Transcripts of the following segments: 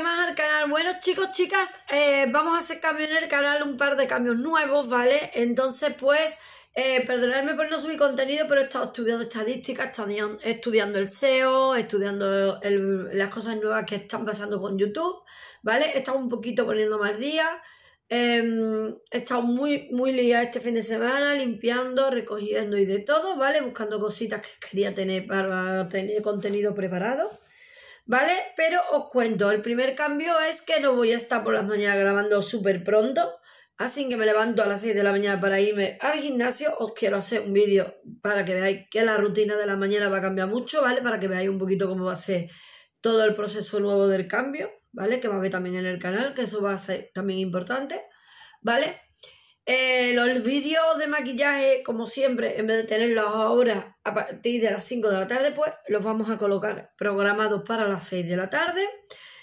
más al canal. Bueno chicos, chicas, eh, vamos a hacer cambios en el canal, un par de cambios nuevos, ¿vale? Entonces pues, eh, perdonadme por no subir contenido, pero he estado estudiando estadísticas, estudiando, estudiando, el SEO, estudiando las cosas nuevas que están pasando con YouTube, ¿vale? He estado un poquito poniendo más día. Em, he estado muy, muy liada este fin de semana, limpiando, recogiendo y de todo, ¿vale? Buscando cositas que quería tener para tener contenido preparado. ¿vale? Pero os cuento, el primer cambio es que no voy a estar por las mañanas grabando súper pronto, así que me levanto a las 6 de la mañana para irme al gimnasio, os quiero hacer un vídeo para que veáis que la rutina de la mañana va a cambiar mucho, ¿vale? Para que veáis un poquito cómo va a ser todo el proceso nuevo del cambio, ¿vale? Que va a también en el canal, que eso va a ser también importante, ¿vale? los vídeos de maquillaje, como siempre, en vez de tenerlos ahora a partir de las 5 de la tarde, pues los vamos a colocar programados para las 6 de la tarde.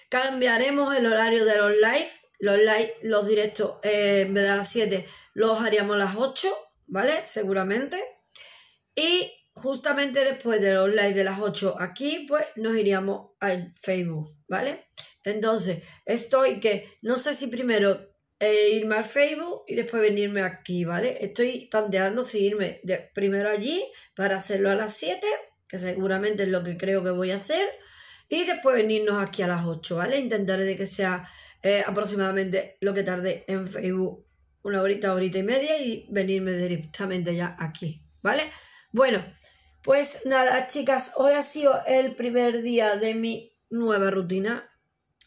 Cambiaremos el horario de los live. Los live, los directos, eh, en vez de las 7, los haríamos a las 8, ¿vale? Seguramente. Y justamente después de los live de las 8 aquí, pues nos iríamos al Facebook, ¿vale? Entonces, estoy que no sé si primero eh, irme al Facebook y después venirme aquí, ¿vale? Estoy tanteando si irme primero allí para hacerlo a las 7, que seguramente es lo que creo que voy a hacer, y después venirnos aquí a las 8, ¿vale? Intentaré de que sea eh, aproximadamente lo que tarde en Facebook una horita, horita y media y venirme directamente ya aquí, ¿vale? Bueno, pues nada, chicas, hoy ha sido el primer día de mi nueva rutina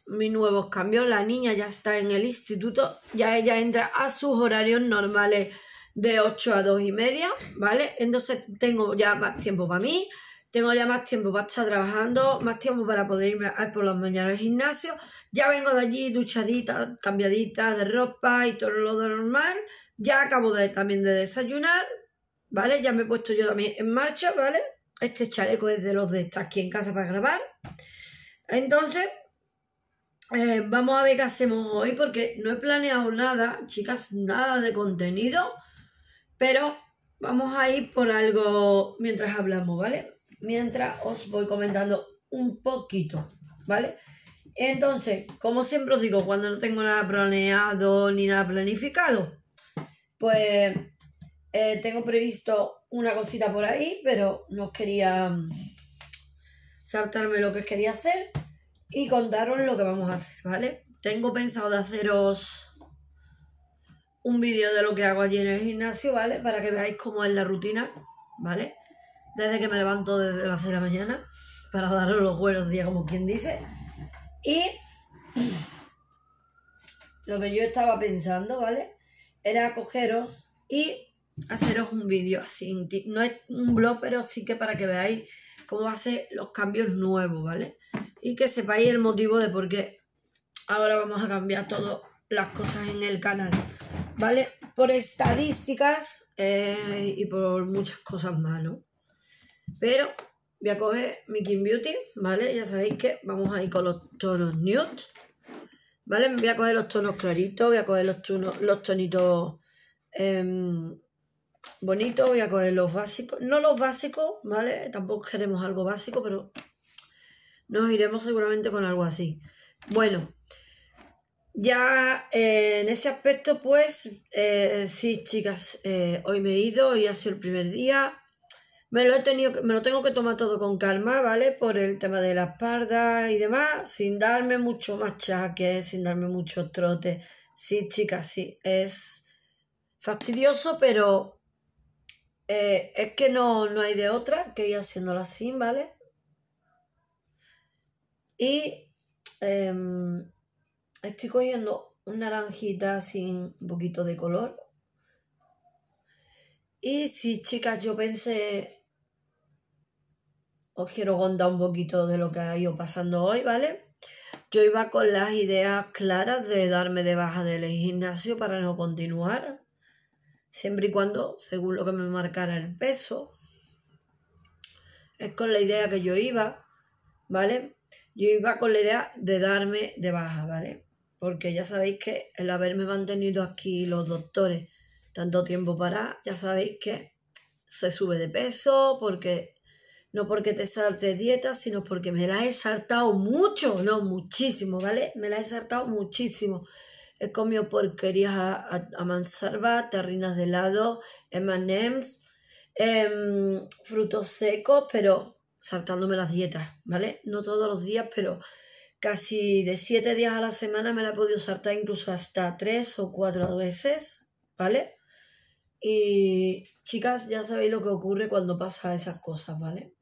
mis nuevos cambios. La niña ya está en el instituto, ya ella entra a sus horarios normales de 8 a 2 y media, ¿vale? Entonces tengo ya más tiempo para mí, tengo ya más tiempo para estar trabajando, más tiempo para poder irme a, por las mañanas al gimnasio. Ya vengo de allí duchadita, cambiadita de ropa y todo lo normal. Ya acabo de, también de desayunar, ¿vale? Ya me he puesto yo también en marcha, ¿vale? Este chaleco es de los de estar aquí en casa para grabar. Entonces, eh, vamos a ver qué hacemos hoy porque no he planeado nada, chicas, nada de contenido, pero vamos a ir por algo mientras hablamos, ¿vale? Mientras os voy comentando un poquito, ¿vale? Entonces, como siempre os digo, cuando no tengo nada planeado ni nada planificado, pues eh, tengo previsto una cosita por ahí, pero no quería mm, saltarme lo que quería hacer y contaros lo que vamos a hacer, ¿vale? Tengo pensado de haceros un vídeo de lo que hago allí en el gimnasio, ¿vale? Para que veáis cómo es la rutina, ¿vale? Desde que me levanto desde las 6 de la mañana, para daros los buenos días, como quien dice. Y lo que yo estaba pensando, ¿vale? Era cogeros y haceros un vídeo así, no es un blog, pero sí que para que veáis cómo ser los cambios nuevos, ¿vale? Y que sepáis el motivo de por qué ahora vamos a cambiar todas las cosas en el canal, ¿vale? Por estadísticas eh, y por muchas cosas más, ¿no? Pero voy a coger mi King Beauty, ¿vale? Ya sabéis que vamos a ir con los tonos nude, ¿vale? Voy a coger los tonos claritos, voy a coger los, tonos, los tonitos... Em, bonito, voy a coger los básicos, no los básicos, ¿vale? Tampoco queremos algo básico, pero nos iremos seguramente con algo así. Bueno, ya eh, en ese aspecto, pues, eh, sí, chicas, eh, hoy me he ido, y ha sido el primer día. Me lo, he tenido, me lo tengo que tomar todo con calma, ¿vale? Por el tema de las pardas y demás, sin darme mucho machaque, sin darme mucho trote. Sí, chicas, sí, es fastidioso, pero eh, es que no, hay de otra que ir haciéndola así, ¿vale? Y em, estoy cogiendo una naranjita sin un poquito de color. Y si chicas, yo pensé, os quiero contar un poquito de lo que ha ido pasando hoy, ¿vale? Yo iba con las ideas claras de darme de baja del gimnasio para no continuar siempre y cuando, según lo que me marcara el peso. Es con la idea que yo iba, ¿vale? Yo iba con la idea de darme de baja, ¿vale? Porque ya sabéis que el haberme mantenido aquí los doctores tanto tiempo para, ya sabéis que se sube de peso, porque no porque te salte dieta, sino porque me la he saltado mucho, no muchísimo, ¿vale? Me la he saltado muchísimo. He comido porquerías a, manserva, terrinas de helado, M&M's, em, frutos secos, pero saltándome las dietas, ¿vale? No todos los días, pero casi de 7 días a la semana me la he podido saltar incluso hasta 3 o 4 veces, ¿vale? Y chicas, ya sabéis lo que ocurre cuando pasa esas cosas, ¿vale?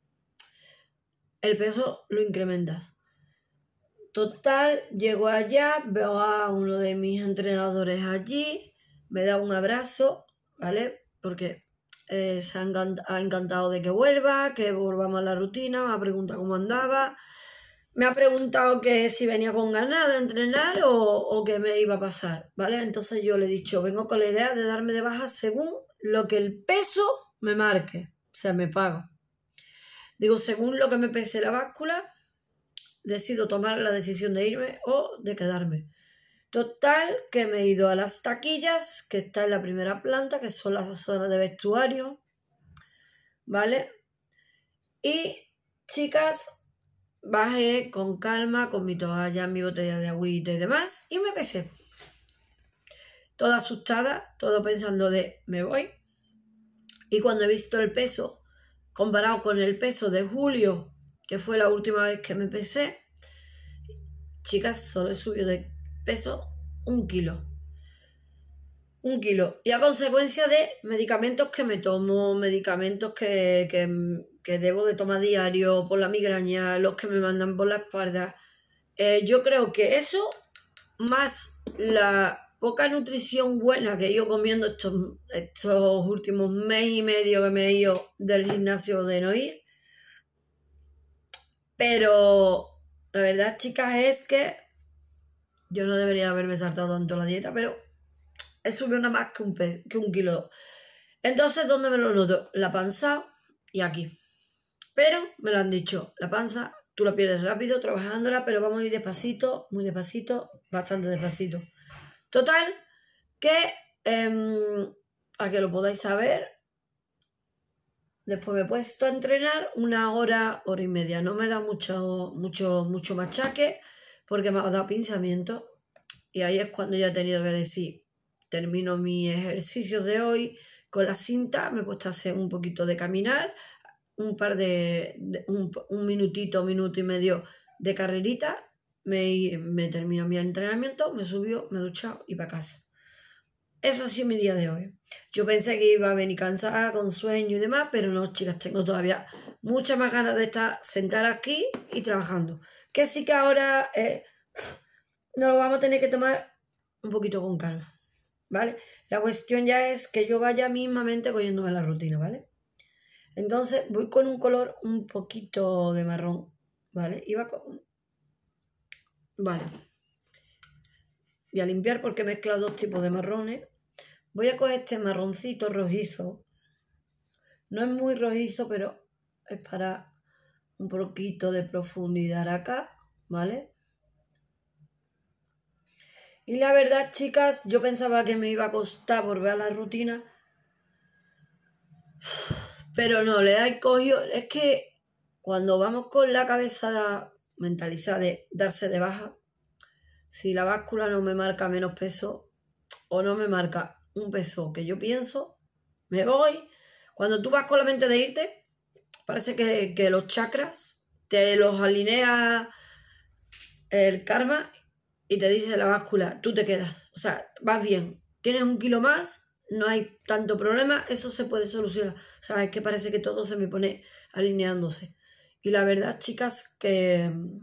El peso lo incrementas Total, llego allá, veo a uno de mis entrenadores allí, me da un abrazo, ¿vale? Porque eh, se ha, encantado de que vuelva, que volvamos a la rutina, me ha preguntado cómo andaba, me ha preguntado que si venía con ganas de entrenar o, o qué me iba a pasar, ¿vale? Entonces yo le he dicho, vengo con la idea de darme de baja según lo que el peso me marque, o sea, me pago. Digo, según lo que me pese la báscula, decido tomar la decisión de irme o de quedarme. Total, que me he ido a las taquillas, que está en la primera planta, que son las zonas de vestuario, ¿vale? Y, chicas, bajé con calma, con mi toalla, mi botella de agüita y demás, y me pesé. Toda asustada, todo pensando de me voy. Y cuando he visto el peso, comparado con el peso de julio que fue la última vez que me pesé, chicas, solo he subido de peso un kilo. Un kilo. Y a consecuencia de medicamentos que me tomo, medicamentos que, que, debo de tomar diario por la migraña, los que me mandan por la espalda. Eh, yo creo que eso, más la poca nutrición buena que he ido comiendo estos, estos últimos mes y medio que me he ido del gimnasio de no ir, pero la verdad, chicas, es que yo no debería haberme saltado tanto la dieta, pero he subido nada más que un, que kilo. Entonces, ¿dónde me lo noto? La panza y aquí. Pero me lo han dicho, la panza tú la pierdes rápido trabajándola, pero vamos a ir despacito, muy despacito, bastante despacito. Total, que em, a que lo podáis saber, Después me he puesto a entrenar una hora, hora y media. No me da mucho, mucho, mucho machaque porque me ha dado pinzamiento. Y ahí es cuando ya he tenido que decir, termino mi ejercicio de hoy con la cinta, me he puesto a hacer un poquito de caminar, un par de, un, minutito, minuto y medio de carrerita, me, me termino mi entrenamiento, me subió, me he duchado y para casa. Eso ha sido mi día de hoy. Yo pensé que iba a venir cansada, con sueño y demás, pero no, chicas, tengo todavía muchas más ganas de estar sentada aquí y trabajando. Que sí que ahora eh, nos lo vamos a tener que tomar un poquito con calma, ¿vale? La cuestión ya es que yo vaya mismamente cogiéndome la rutina, ¿vale? Entonces voy con un color un poquito de marrón, ¿vale? Iba con... Vale. Voy a limpiar porque he mezclado dos tipos de marrones. Voy a coger este marroncito rojizo. No es muy rojizo, pero es para un poquito de profundidad acá, ¿vale? Y la verdad, chicas, yo pensaba que me iba a costar volver a la rutina. Pero no, le he cogido... Es que cuando vamos con la cabeza mentalizada de darse de baja, si la báscula no me marca menos peso o no me marca un beso, que yo pienso, me voy. Cuando tú vas con la mente de irte, parece que, que los chakras te los alinea el karma y te dice la báscula, tú te quedas. O sea, vas bien. Tienes un kilo más, no hay tanto problema, eso se puede solucionar. O sea, es que parece que todo se me pone alineándose. Y la verdad, chicas, que mm,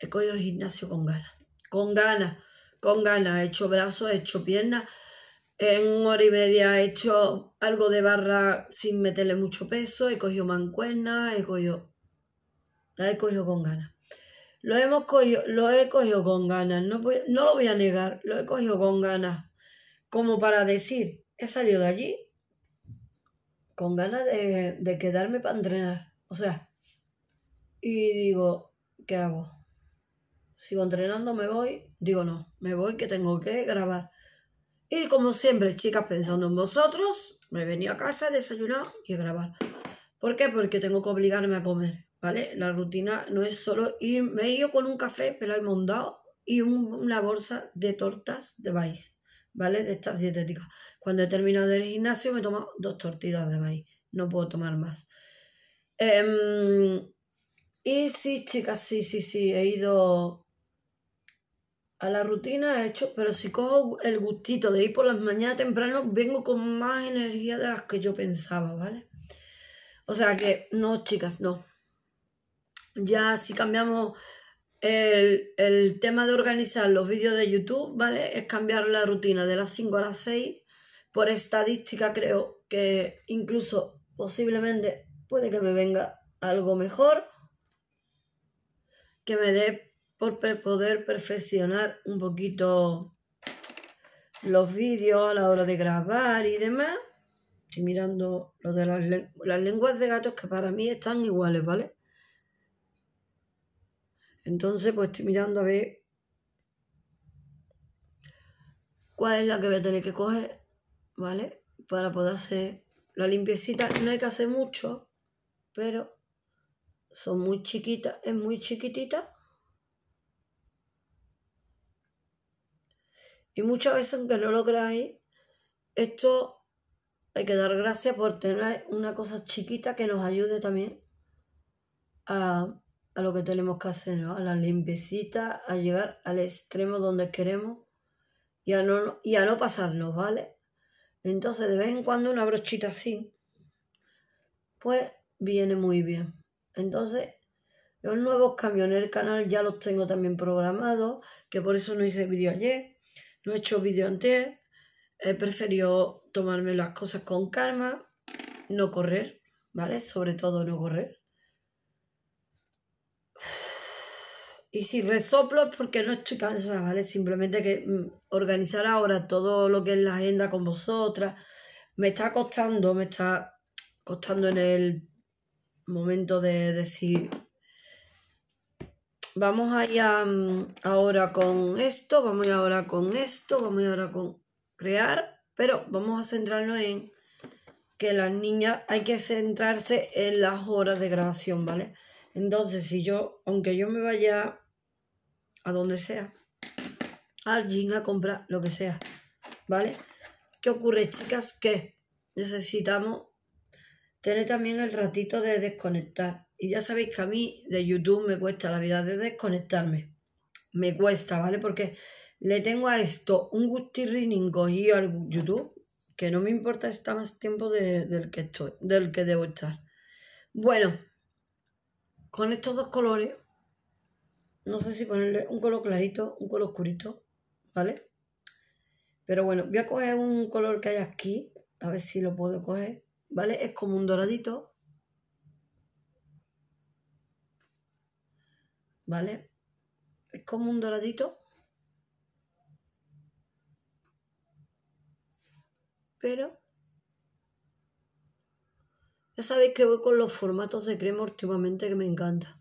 he cogido el gimnasio con ganas. Con ganas con ganas, he hecho brazos, he hecho piernas. En una hora y media he hecho algo de barra sin meterle mucho peso, he cogido mancuernas, he cogido... La he cogido con ganas. Lo, hemos lo he cogido con ganas, no, no lo voy a negar, lo he cogido con ganas. Como para decir, he salido de allí con ganas de quedarme para entrenar. O sea, y digo, ¿qué hago? sigo entrenando, me voy. Digo, no, me voy que tengo que grabar. Y como siempre, chicas, pensando en vosotros, me he venido a casa, desayunado y a grabar. ¿Por qué? Porque tengo que obligarme a comer, ¿vale? La rutina no es solo ir, me he ido con un café, pero y mondado, y una bolsa de tortas de maíz, ¿vale? De estas dietéticas. Cuando he terminado del gimnasio me tomo dos tortitas de maíz, no puedo tomar más. Em, y sí, chicas, sí, sí, sí, he ido la rutina he hecho, pero si cojo el gustito de ir por las mañanas temprano, vengo con más energía de las que yo pensaba, ¿vale? O sea que, no, chicas, no. Ya si cambiamos el, el tema de organizar los vídeos de YouTube, ¿vale? Es cambiar la rutina de las 5 a las 6. Por estadística creo que incluso posiblemente puede que me venga algo mejor. Que me dé poder perfeccionar un poquito los vídeos a la hora de grabar y demás. Estoy mirando lo de las, las lenguas de gatos que para mí están iguales, ¿vale? Entonces, pues estoy mirando a ver cuál es la que voy a tener que coger, ¿vale? Para poder hacer la limpiecita. No hay que hacer mucho, pero son muy chiquitas, es muy chiquitita Y muchas veces, aunque no lo creáis, esto hay que dar gracias por tener una cosa chiquita que nos ayude también a, lo que tenemos que hacer, a la limpiecita, a llegar al extremo donde queremos y a no, y no pasarnos, ¿vale? Entonces, de vez en cuando una brochita así, pues viene muy bien. Entonces, los nuevos camiones del canal ya los tengo también programados, que por eso no hice vídeo ayer. No he hecho vídeo antes, he preferido tomarme las cosas con calma, no correr, ¿vale? Sobre todo no correr. Y si resoplo es porque no estoy cansada, ¿vale? Simplemente que mm, organizar ahora todo lo que es la agenda con vosotras me está costando, me está costando en el momento de decir Vamos allá ahora con esto, vamos ahora con esto, vamos ahora con crear, pero vamos a centrarnos en que las niñas hay que centrarse en las horas de grabación, ¿vale? Entonces, si yo, aunque yo me vaya a donde sea, al gym a comprar lo que sea, ¿vale? ¿Qué ocurre, chicas? Que necesitamos tener también el ratito de desconectar. Y ya sabéis que a mí de YouTube me cuesta la vida de desconectarme. Me cuesta, ¿vale? Porque le tengo a esto un gustirrin encogido al YouTube que no me importa estar más tiempo del que estoy, del que debo estar. Bueno, con estos dos colores, no sé si ponerle un color clarito, un color oscurito, ¿vale? Pero bueno, voy a coger un color que hay aquí, a ver si lo puedo coger, ¿vale? Es como un doradito, ¿vale? Es como un doradito, pero ya sabéis que voy con los formatos de crema últimamente que me encanta,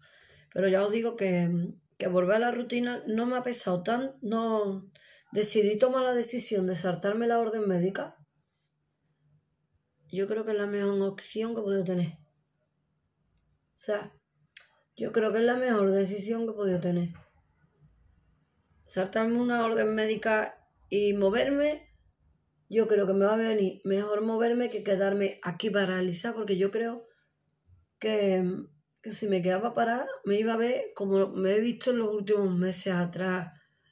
pero ya os digo que, que volver a la rutina no me ha pesado tan, no decidí tomar la decisión de saltarme la orden médica. Yo creo que es la mejor opción que puedo tener. O sea, yo creo que es la mejor decisión que he podido tener. Saltarme una orden médica y moverme, yo creo que me va a venir mejor moverme que quedarme aquí paralizada, porque yo creo que, si me quedaba parada, me iba a ver como me he visto en los últimos meses atrás,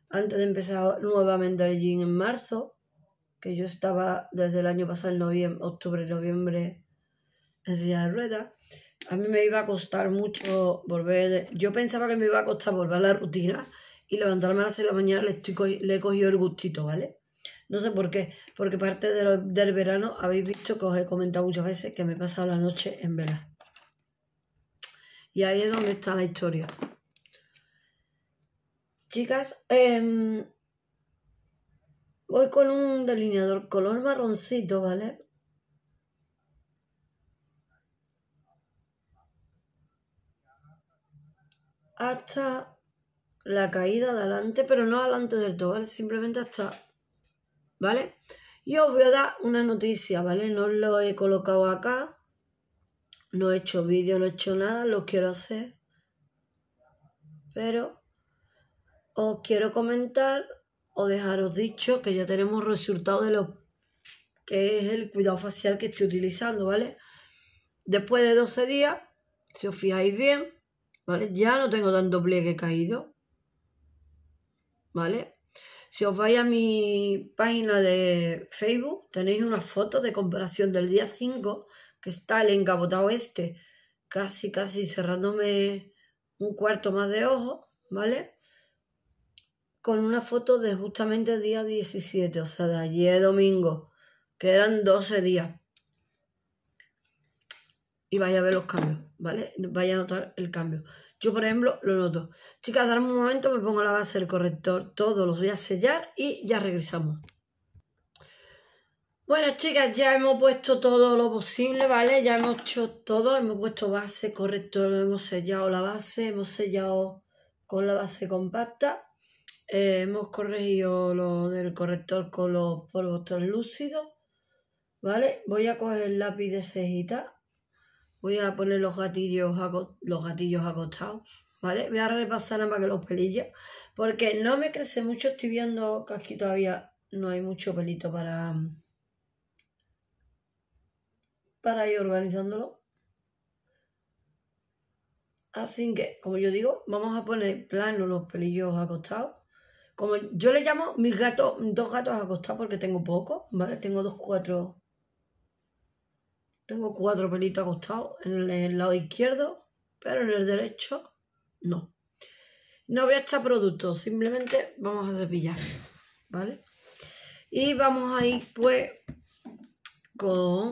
antes de empezar nuevamente el gym en marzo, que yo estaba desde el año pasado, noviembre, octubre, noviembre, en silla de ruedas a mí me iba a costar mucho volver. Yo pensaba que me iba a costar volver a la rutina y levantarme a las 6 de la mañana le, he cogido el gustito, ¿vale? No sé por qué, porque parte del verano habéis visto que os he comentado muchas veces que me he pasado la noche en vela. Y ahí es donde está la historia. Chicas, em, voy con un delineador color marroncito, ¿vale? hasta la caída de adelante, pero no adelante del todo, ¿vale? Simplemente hasta, ¿vale? Y os voy a dar una noticia, ¿vale? No lo he colocado acá, no he hecho vídeo, no he hecho nada, lo quiero hacer, pero os quiero comentar o dejaros dicho que ya tenemos resultados de lo que es el cuidado facial que estoy utilizando, ¿vale? Después de 12 días, si os fijáis bien, ¿vale? Ya no tengo tanto pliegue caído, ¿vale? Si os vais a mi página de Facebook, tenéis una foto de comparación del día 5, que está el encabotado este, casi, casi cerrándome un cuarto más de ojo, ¿vale? Con una foto de justamente el día 17, o sea, de ayer domingo, que eran 12 días. Y vais a ver los cambios. ¿vale? Vaya a notar el cambio. Yo, por ejemplo, lo noto. Chicas, darme un momento, me pongo la base del corrector, todos los voy a sellar y ya regresamos. Bueno, chicas, ya hemos puesto todo lo posible, ¿vale? Ya hemos hecho todo, hemos puesto base, corrector, hemos sellado la base, hemos sellado con la base compacta, eh, hemos corregido lo del corrector con los polvos translúcidos, ¿vale? Voy a coger el lápiz de cejita Voy a poner los gatillos, los gatillos acostados, ¿vale? Voy a repasar nada más que los pelillos, porque no me crece mucho, estoy viendo que aquí todavía no hay mucho pelito para, para ir organizándolo. Así que, como yo digo, vamos a poner plano los pelillos acostados. Como yo le llamo mis gatos, dos gatos acostados porque tengo poco, ¿vale? Tengo dos, cuatro, tengo cuatro pelitos acostados en el, lado izquierdo, pero en el derecho no. No voy a echar producto, simplemente vamos a cepillar, ¿vale? Y vamos a ir pues con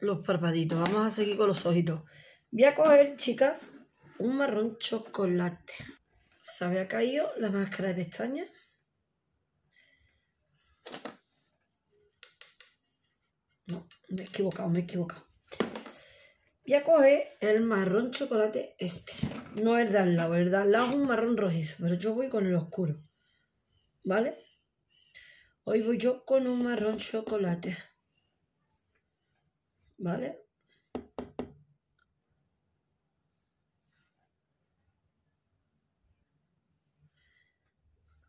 los parpaditos. Vamos a seguir con los ojitos. Voy a coger, chicas, un marrón chocolate. Se había caído la máscara de pestañas. Me he equivocado, me he equivocado. Voy a coger el marrón chocolate este. No es de al lado, la de al lado un marrón rojizo, pero yo voy con el oscuro. ¿Vale? Hoy voy yo con un marrón chocolate. ¿Vale?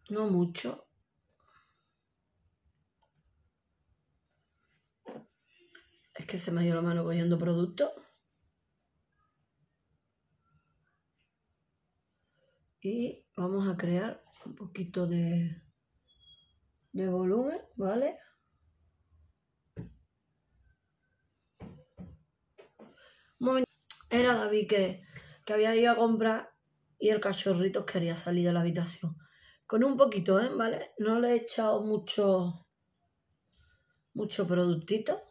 No mucho, Es que se me ha ido la mano cogiendo producto. Y vamos a crear un poquito de, de volumen, ¿vale? Era David que, que había ido a comprar y el cachorrito quería salir de la habitación. Con un poquito, ¿eh? ¿Vale? No le he echado mucho, mucho productito.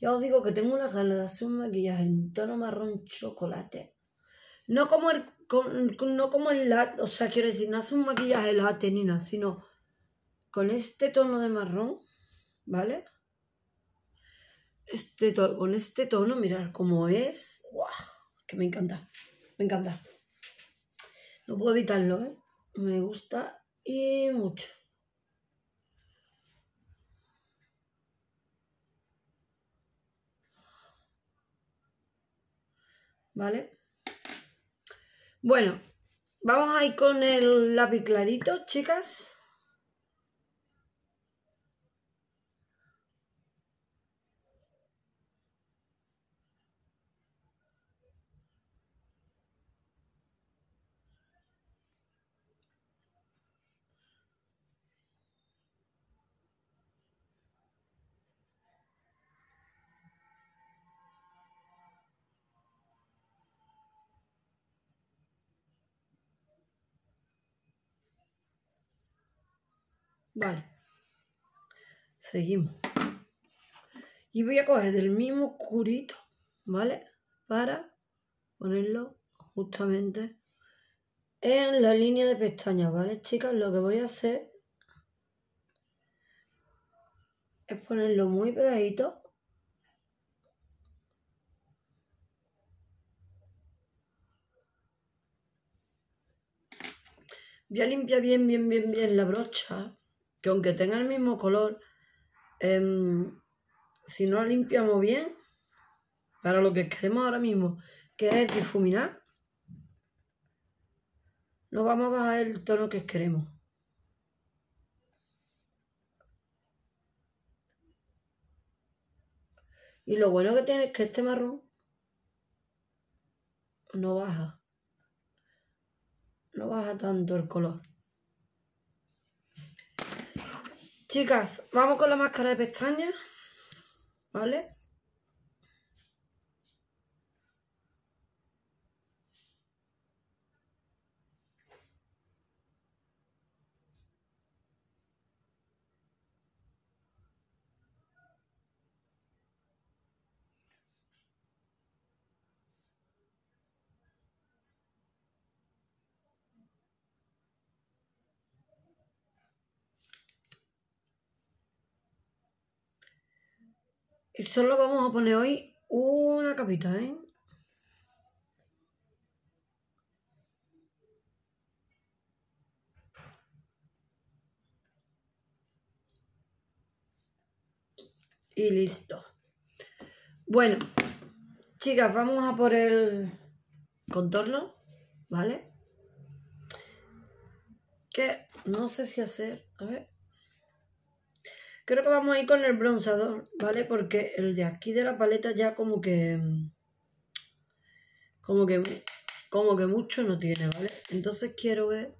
Ya os digo que tengo una ganas de hacer un maquillaje en tono marrón chocolate. No como el, con, no como el latte, o sea, quiero decir, no hace un maquillaje latte ni nada, sino con este tono de marrón, ¿vale? Este con este tono, mirar cómo es, ¡guau! Que me encanta, me encanta. No puedo evitarlo, ¿eh? Me gusta y mucho. ¿vale? Bueno, vamos a ir con el lápiz clarito, chicas. Vale. Seguimos. Y voy a coger del mismo curito, ¿vale? Para ponerlo justamente en la línea de pestañas, ¿vale? Chicas, lo que voy a hacer es ponerlo muy pegadito. Voy a limpiar bien, bien, bien, bien la brocha que aunque tenga el mismo color, em, si no limpiamos bien, para lo que queremos ahora mismo, que es difuminar, no vamos a bajar el tono que queremos. Y lo bueno que tiene es que este marrón no baja. No baja tanto el color. Chicas, vamos con la máscara de pestañas, ¿vale? Y Solo vamos a poner hoy una capita, ¿eh? Y listo. Bueno, chicas, vamos a por el contorno, ¿vale? Que no sé si hacer, a ver. Creo que vamos a ir con el bronzador, ¿vale? Porque el de aquí de la paleta ya como que... Mm, como que... Como que mucho no tiene, ¿vale? Entonces quiero ver...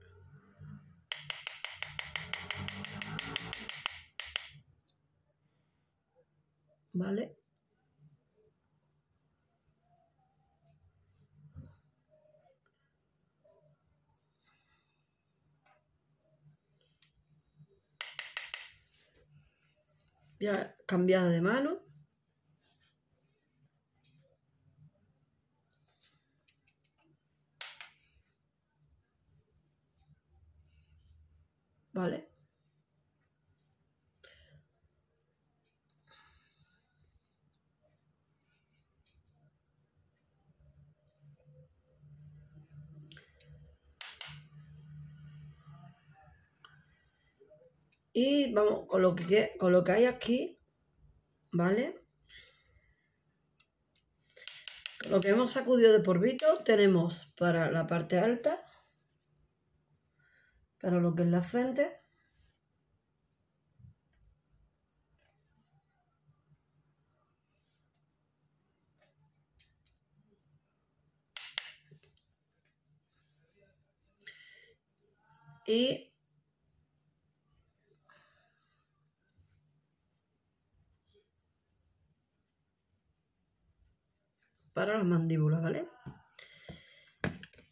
¿Vale? ya cambiada de mano Y vamos, con lo que, con lo que hay aquí, ¿vale? lo que hemos sacudido de porbito tenemos para la parte alta, para lo que es la frente, y para las mandíbulas, ¿vale?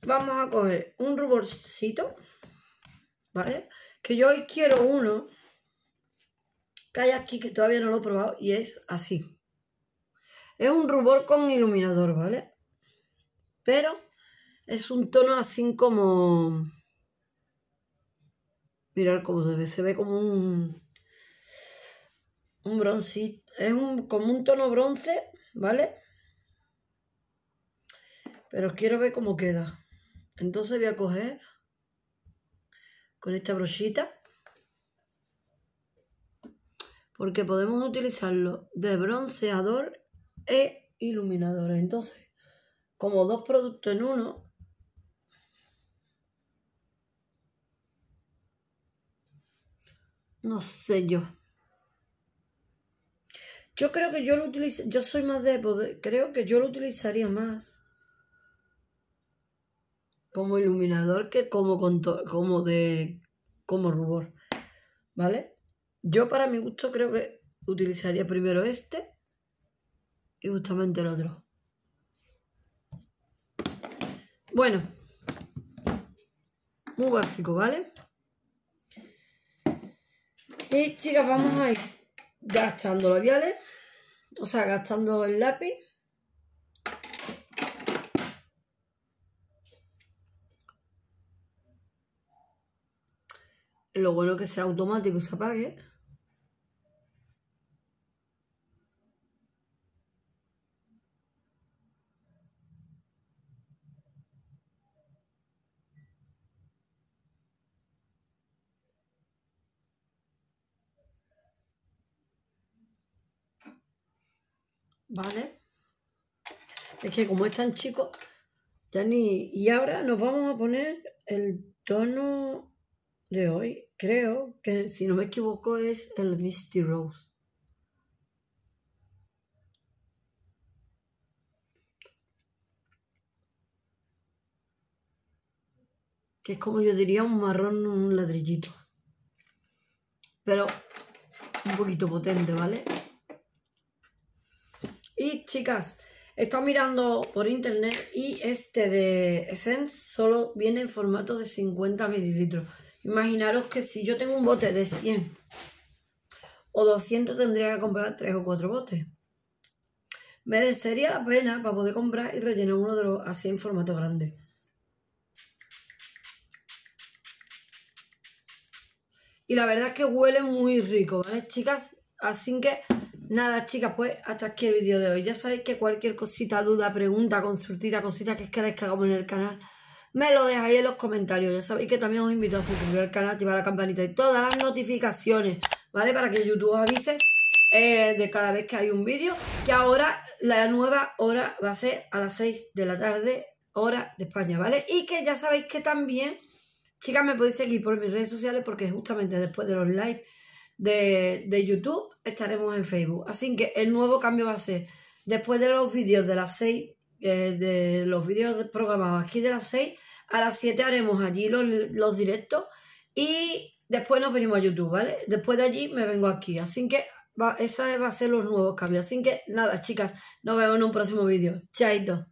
Vamos a coger un ruborcito, ¿vale? Que yo hoy quiero uno que hay aquí que todavía no lo he probado y es así. Es un rubor con iluminador, ¿vale? Pero es un tono así como... Mirar cómo se ve, se ve como un... Un broncito, es un, como un tono bronce, ¿vale? Pero quiero ver cómo queda. Entonces voy a coger con esta brochita. Porque podemos utilizarlo de bronceador e iluminador. Entonces, como dos productos en uno, no sé yo. Yo creo que yo lo utilizo, yo soy más de poder, creo que yo lo utilizaría más como iluminador que como, como, de, como rubor, ¿vale? Yo para mi gusto creo que utilizaría primero este y justamente el otro. Bueno, muy básico, ¿vale? Y chicas, vamos a ir gastando labiales, o sea, gastando el lápiz. Lo bueno que sea automático se apague. ¿Vale? Es que como es tan chico, Y ahora nos vamos a poner el tono de hoy, creo que si no me equivoco es el Misty Rose. Que es como yo diría un marrón, un ladrillito. Pero un poquito potente, ¿vale? Y chicas, he estado mirando por internet y este de Essence solo viene en formato de 50 mililitros. Imaginaros que si yo tengo un bote de 100 o 200 tendría que comprar 3 o 4 botes. Merecería la pena para poder comprar y rellenar uno de los así en formato grande. Y la verdad es que huele muy rico, ¿vale, chicas? Así que, nada, chicas, pues hasta aquí el vídeo de hoy. Ya sabéis que cualquier cosita, duda, pregunta, consultita, cosita que queráis que hagamos en el canal me lo dejáis en los comentarios. Ya sabéis que también os invito a suscribir al canal, activar la campanita y todas las notificaciones, ¿vale? Para que YouTube os avise eh, de cada vez que hay un vídeo. Que ahora la nueva hora va a ser a las 6 de la tarde, hora de España, ¿vale? Y que ya sabéis que también, chicas, me podéis seguir por mis redes sociales porque justamente después de los likes de, YouTube estaremos en Facebook. Así que el nuevo cambio va a ser después de los vídeos de las 6, eh, de los vídeos programados aquí de las 6, a las 7 haremos allí los, directos y después nos venimos a YouTube, ¿vale? Después de allí me vengo aquí. Así que va, esa va a ser los nuevos cambios. Así que nada, chicas, nos vemos en un próximo vídeo. Chaito.